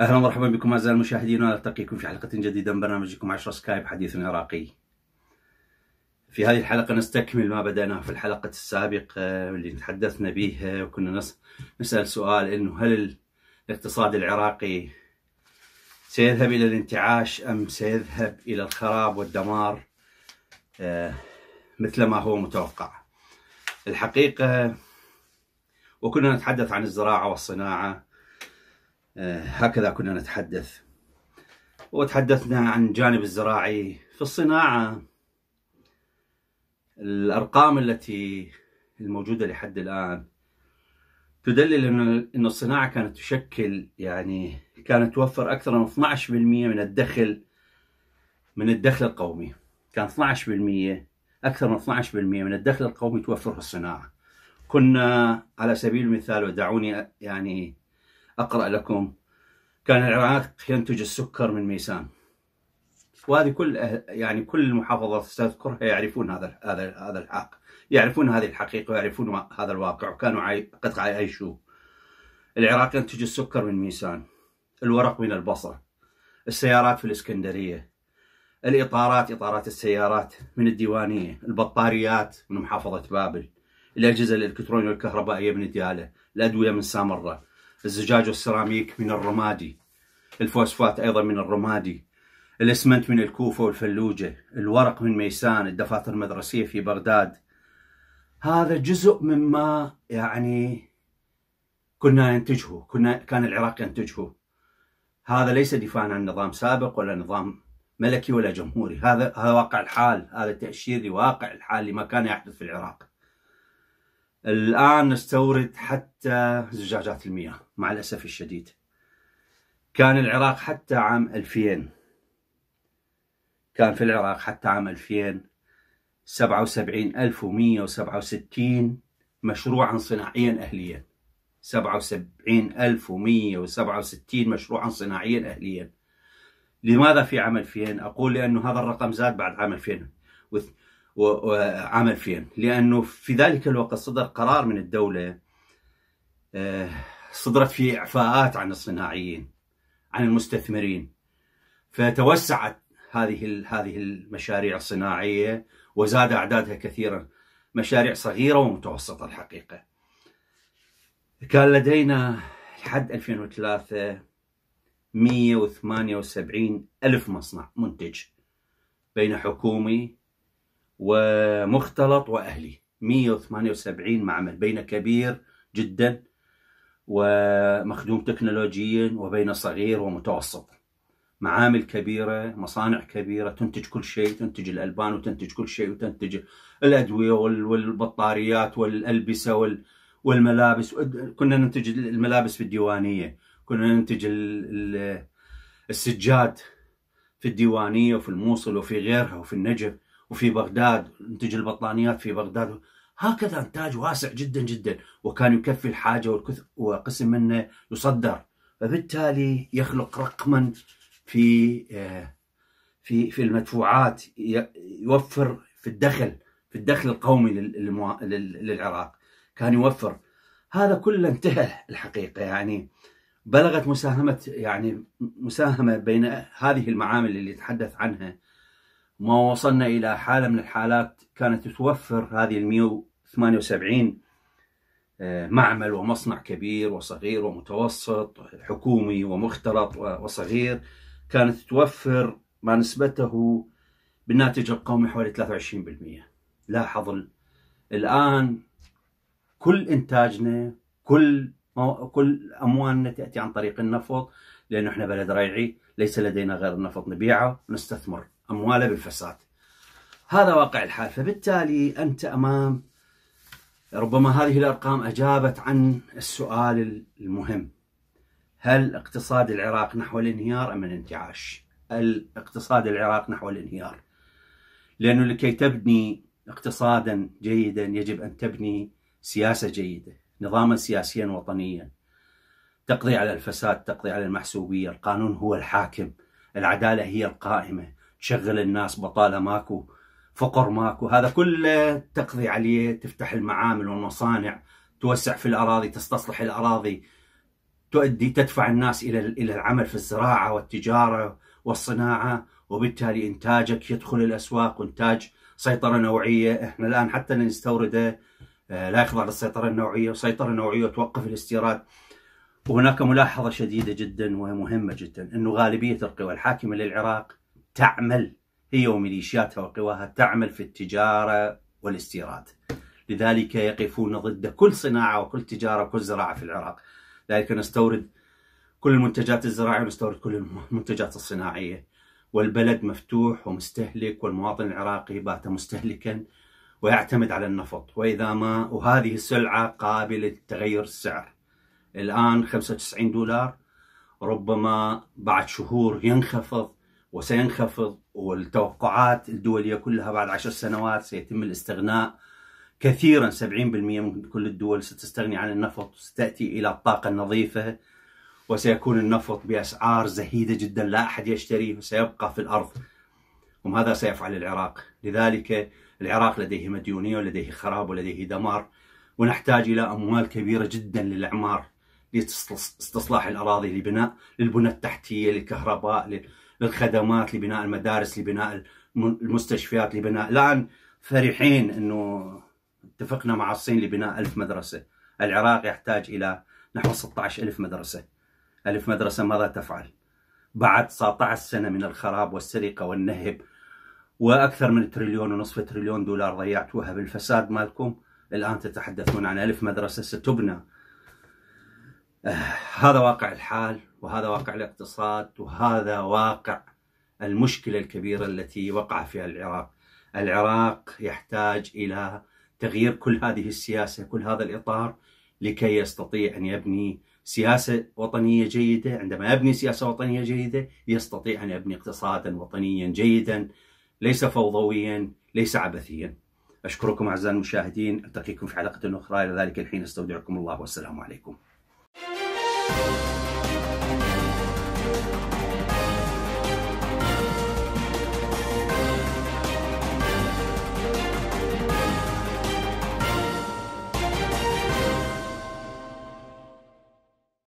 اهلا ومرحبا بكم اعزائي المشاهدين ونلتقيكم في حلقه جديده من برنامجكم 10 سكايب حديث عراقي. في هذه الحلقه نستكمل ما بداناه في الحلقه السابقه اللي تحدثنا به وكنا نسال سؤال انه هل الاقتصاد العراقي سيذهب الى الانتعاش ام سيذهب الى الخراب والدمار مثل ما هو متوقع. الحقيقه وكنا نتحدث عن الزراعه والصناعه آه، هكذا كنا نتحدث وتحدثنا عن الجانب الزراعي في الصناعة الأرقام التي الموجودة لحد الآن تدلل أن الصناعة كانت تشكل يعني كانت توفر أكثر من 12% من الدخل من الدخل القومي كان 12% أكثر من 12% من الدخل القومي توفره الصناعة كنا على سبيل المثال ودعوني يعني أقرأ لكم كان العراق ينتج السكر من ميسان وهذه كل أه، يعني كل المحافظات ستذكرها يعرفون هذا هذا هذا الحق يعرفون هذه الحقيقه ويعرفون هذا الواقع وكانوا قد عايشوا العراق ينتج السكر من ميسان الورق من البصره السيارات في الاسكندريه الاطارات اطارات السيارات من الديوانيه البطاريات من محافظه بابل الاجهزه الالكترونيه والكهربائيه من دياله الادويه من سامره الزجاج والسيراميك من الرمادي الفوسفات أيضا من الرمادي الاسمنت من الكوفة والفلوجة الورق من ميسان الدفاتر المدرسية في بغداد هذا جزء مما يعني كنا ننتجه كنا كان العراق ينتجه هذا ليس دفاعا عن نظام سابق ولا نظام ملكي ولا جمهوري هذا هذا واقع الحال هذا تأشير لواقع الحال لما كان يحدث في العراق الآن نستورد حتى زجاجات المياه مع الأسف الشديد كان العراق حتى عام 2000 كان في العراق حتى عام 2000 77167 مشروعا صناعيا أهليا 77167 مشروعا صناعيا أهليا لماذا في عام 2000 أقول لأنه هذا الرقم زاد بعد عام 2000 وعام 2000 لأنه في ذلك الوقت صدر قرار من الدولة آه، صدرت فيه إعفاءات عن الصناعيين عن المستثمرين فتوسعت هذه هذه المشاريع الصناعية وزاد أعدادها كثيرا مشاريع صغيرة ومتوسطة الحقيقة كان لدينا لحد 2003 178 ألف مصنع منتج بين حكومي ومختلط وأهلي 178 معمل بين كبير جدا ومخدوم تكنولوجيا وبين صغير ومتوسط معامل كبيرة مصانع كبيرة تنتج كل شيء تنتج الألبان وتنتج كل شيء وتنتج الأدوية والبطاريات والألبسة والملابس كنا ننتج الملابس في الديوانية كنا ننتج السجاد في الديوانية وفي الموصل وفي غيرها وفي النجف وفي بغداد ننتج البطانيات في بغداد هكذا انتاج واسع جدا جدا وكان يكفي الحاجه وقسم منه يصدر فبالتالي يخلق رقما في آه، في في المدفوعات يوفر في الدخل في الدخل القومي للعراق كان يوفر هذا كله انتهى الحقيقه يعني بلغت مساهمه يعني مساهمه بين هذه المعامل اللي تحدث عنها ما وصلنا إلى حالة من الحالات كانت توفر هذه ال 178 آه، معمل ومصنع كبير وصغير ومتوسط حكومي ومختلط وصغير كانت توفر ما نسبته بالناتج القومي حوالي 23% لاحظ الآن كل إنتاجنا كل كل أموالنا تأتي عن طريق النفط لأنه إحنا بلد ريعي ليس لدينا غير النفط نبيعه نستثمر أمواله بالفساد هذا واقع الحال فبالتالي أنت أمام ربما هذه الأرقام أجابت عن السؤال المهم هل اقتصاد العراق نحو الانهيار أم الانتعاش الاقتصاد العراق نحو الانهيار لأنه لكي تبني اقتصادا جيدا يجب أن تبني سياسة جيدة نظاما سياسيا وطنيا تقضي على الفساد تقضي على المحسوبية القانون هو الحاكم العدالة هي القائمة تشغل الناس بطاله ماكو فقر ماكو هذا كله تقضي عليه تفتح المعامل والمصانع توسع في الاراضي تستصلح الاراضي تؤدي تدفع الناس الى الى العمل في الزراعه والتجاره والصناعه وبالتالي انتاجك يدخل الاسواق وانتاج سيطره نوعيه احنا الان حتى نستورده آه، لا يخضع للسيطره النوعيه وسيطره نوعيه وتوقف الاستيراد وهناك ملاحظه شديده جدا ومهمه جدا انه غالبيه القوى الحاكمه للعراق تعمل هي وميليشياتها وقواها تعمل في التجارة والاستيراد لذلك يقفون ضد كل صناعة وكل تجارة وكل زراعة في العراق لذلك نستورد كل المنتجات الزراعية ونستورد كل المنتجات الصناعية والبلد مفتوح ومستهلك والمواطن العراقي بات مستهلكا ويعتمد على النفط وإذا ما وهذه السلعة قابلة لتغير السعر الآن 95 دولار ربما بعد شهور ينخفض وسينخفض والتوقعات الدولية كلها بعد عشر سنوات سيتم الاستغناء كثيرا 70% من كل الدول ستستغني عن النفط ستأتي إلى الطاقة النظيفة وسيكون النفط بأسعار زهيدة جدا لا أحد يشتريه وسيبقى في الأرض وماذا سيفعل العراق لذلك العراق لديه مديونية ولديه خراب ولديه دمار ونحتاج إلى أموال كبيرة جدا للإعمار لاستصلاح الأراضي لبناء للبنى التحتية للكهرباء الخدمات لبناء المدارس لبناء المستشفيات لبناء الآن فرحين أنه اتفقنا مع الصين لبناء ألف مدرسة العراق يحتاج إلى نحو 16 ألف مدرسة ألف مدرسة ماذا تفعل؟ بعد 19 سنة من الخراب والسرقة والنهب وأكثر من تريليون ونصف تريليون دولار ضيعتوها بالفساد مالكم الآن تتحدثون عن ألف مدرسة ستبنى آه، هذا واقع الحال وهذا واقع الاقتصاد وهذا واقع المشكلة الكبيرة التي وقع فيها العراق العراق يحتاج إلى تغيير كل هذه السياسة كل هذا الإطار لكي يستطيع أن يبني سياسة وطنية جيدة عندما يبني سياسة وطنية جيدة يستطيع أن يبني اقتصادا وطنيا جيدا ليس فوضويا ليس عبثيا أشكركم أعزائي المشاهدين ألتقيكم في حلقة أخرى إلى ذلك الحين أستودعكم الله والسلام عليكم